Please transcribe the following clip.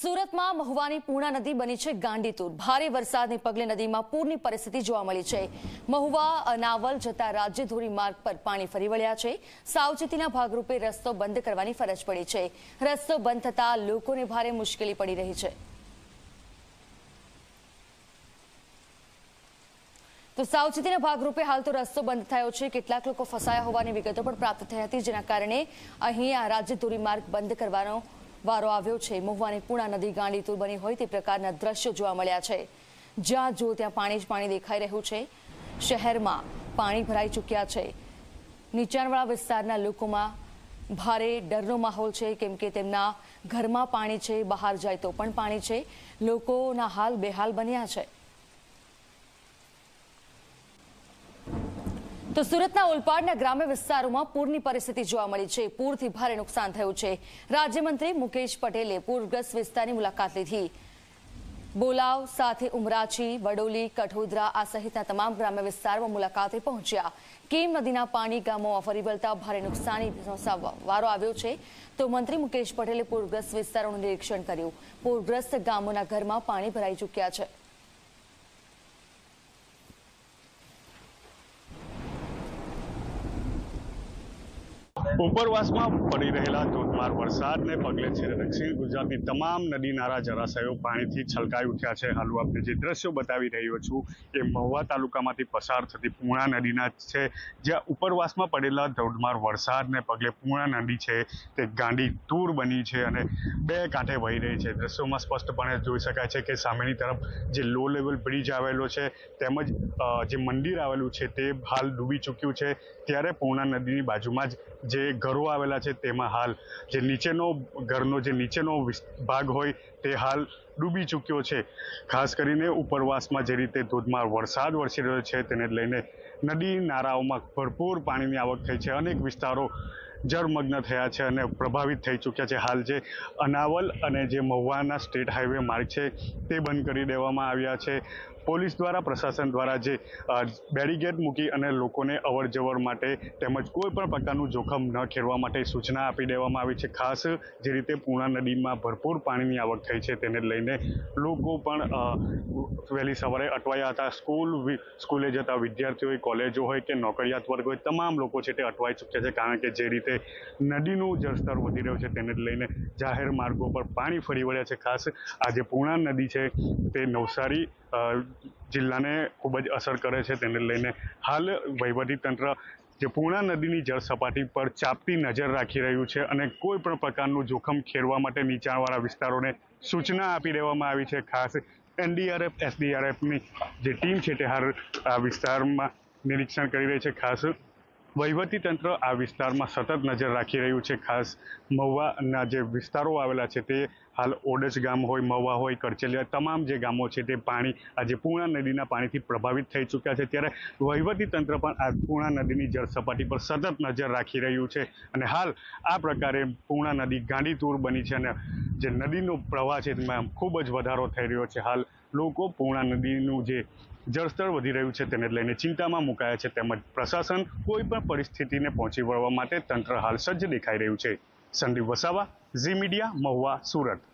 સુરતમાં મહુવાની પૂર્ણા નદી બની છે ગાંડીતુર ભારે વરસાદને પગલે નદીમાં પૂરની પરિસ્થિતિ જોવા મળી છે મહુવા અનાવલ જતા રાજ્ય ધોરીમાર્ગ પર પાણી ફરી વળ્યા છે સાવચેતીના ભાગરૂપે રસ્તો બંધ કરવાની ફરજ પડી છે રસ્તો બંધ થતા લોકોને ભારે મુશ્કેલી પડી રહી છે તો સાવચેતીના ભાગરૂપે હાલ તો રસ્તો બંધ થયો છે કેટલાક લોકો ફસાયા હોવાની વિગતો પણ પ્રાપ્ત થઈ હતી જેના કારણે અહીં આ રાજ્ય ધોરીમાર્ગ બંધ કરવાનો વારો આવ્યો છે મહુવાની પૂણા નદી ગાંડી ગાંડીતુર બની હોય તે પ્રકારના દ્રશ્યો જોવા મળ્યા છે જ્યાં જો ત્યાં પાણી જ પાણી દેખાઈ રહ્યું છે શહેરમાં પાણી ભરાઈ ચૂક્યા છે નીચાણવાળા વિસ્તારના લોકોમાં ભારે ડરનો માહોલ છે કેમ કે તેમના ઘરમાં પાણી છે બહાર જાય તો પણ પાણી છે લોકોના હાલ બેહાલ બન્યા છે તો સુરતના ઓલપાડના ગ્રામ્ય વિસ્તારોમાં પૂરની પરિસ્થિતિ જોવા મળી છે પૂરથી ભારે નુકસાન થયું છે રાજ્યમંત્રી મુકેશ પટેલે પૂરગ્રસ્ત વિસ્તારની મુલાકાત લીધી બોલાવ સાથે ઉમરાચી વડોલી કઠોદરા આ સહિતના તમામ ગ્રામ્ય વિસ્તારમાં મુલાકાતે પહોંચ્યા કેમ નદીના પાણી ગામોમાં ફરી વળતા ભારે નુકસાની વારો આવ્યો છે તો મંત્રી મુકેશ પટેલે પૂરગ્રસ્ત વિસ્તારોનું નિરીક્ષણ કર્યું પૂરગ્રસ્ત ગામોના ઘરમાં પાણી ભરાઈ ચૂક્યા છે ઉપરવાસમાં પડી રહેલા ધોધમાર વરસાદને પગલે છે દક્ષિણ ગુજરાતની તમામ નદી નારા જળાશયો પાણીથી છલકાઈ ઉઠ્યા છે હાલુ આપણે જે દ્રશ્યો બતાવી રહ્યો છું એ મહુવા તાલુકામાંથી પસાર થતી પૂર્ણા નદીના છે જ્યાં ઉપરવાસમાં પડેલા ધોધમાર વરસાદને પગલે પૂર્ણા નદી છે તે ગાંડી તૂર બની છે અને બે કાંઠે વહી રહી છે દ્રશ્યોમાં સ્પષ્ટપણે જોઈ શકાય છે કે સામેની તરફ જે લો લેવલ બ્રિજ આવેલો છે તેમજ જે મંદિર આવેલું છે તે હાલ ડૂબી ચૂક્યું છે ત્યારે પૂર્ણા નદીની બાજુમાં જ જે ઘરો આવેલા છે તેમાં હાલ જે નીચેનો ઘરનો જે નીચેનો ભાગ હોય તે હાલ ડૂબી ચૂક્યો છે ખાસ કરીને ઉપરવાસમાં જે રીતે ધોધમાર વરસાદ વરસી રહ્યો છે તેને લઈને નદી નારાઓમાં ભરપૂર પાણીની આવક થઈ છે અનેક વિસ્તારો જળમગ્ન થયા છે અને પ્રભાવિત થઈ ચૂક્યા છે હાલ જે અનાવલ અને જે મહુવાના સ્ટેટ હાઈવે માર્ગ છે તે બંધ કરી દેવામાં આવ્યા છે પોલીસ દ્વારા પ્રશાસન દ્વારા જે બેરીગેડ મૂકી અને લોકોને અવરજવર માટે તેમજ કોઈપણ પ્રકારનું જોખમ ન ખેડવા માટે સૂચના આપી દેવામાં આવી છે ખાસ જે રીતે પૂર્ણા નદીમાં ભરપૂર પાણીની આવક થઈ છે તેને લઈને લોકો પણ વહેલી સવારે અટવાયા હતા સ્કૂલ સ્કૂલે જતા વિદ્યાર્થીઓ હોય કોલેજો હોય કે નોકરિયાત વર્ગ હોય તમામ લોકો છે તે અટવાઈ ચૂક્યા છે કારણ કે જે રીતે નદીનું જળસ્તર વધી રહ્યું છે તેને લઈને જાહેર માર્ગો પર પાણી ફરી વળ્યા છે ખાસ આજે પૂર્ણા નદી છે તે નવસારી જિલ્લાને ખૂબ જ અસર કરે છે તેને લઈને હાલ તંત્ર જે પૂર્ણા નદીની જળ સપાટી પર ચાપતી નજર રાખી રહ્યું છે અને કોઈ પણ પ્રકારનું જોખમ ખેરવા માટે નીચાણવાળા વિસ્તારોને સૂચના આપી દેવામાં આવી છે ખાસ એનડીઆરએફ એસડીઆરએફની જે ટીમ છે તે હાલ આ વિસ્તારમાં નિરીક્ષણ કરી રહી છે ખાસ તંત્ર આ વિસ્તારમાં સતત નજર રાખી રહ્યું છે ખાસ મહુવાના જે વિસ્તારો આવેલા છે તે હાલ ઓડજ ગામ હોય મહુવા હોય કરચલિયા તમામ જે ગામો છે તે પાણી આજે પૂર્ણા નદીના પાણીથી પ્રભાવિત થઈ ચૂક્યા છે ત્યારે તંત્ર પણ આ પૂર્ણા નદીની જળ સપાટી પર સતત નજર રાખી રહ્યું છે અને હાલ આ પ્રકારે પૂર્ણા નદી ગાંડીતૂર બની છે અને જે નદીનો પ્રવાહ છે તેમાં ખૂબ જ વધારો થઈ રહ્યો છે હાલ લોકો પૂર્ણા નદીનું જે જળસ્તર વધી રહ્યું છે તેને લઈને ચિંતામાં મુકાયા છે તેમજ પ્રશાસન કોઈપણ પરિસ્થિતિને પહોંચી વળવા માટે તંત્ર હાલ સજ્જ દેખાઈ રહ્યું છે સંદીપ વસાવા ઝી મીડિયા મહુવા સુરત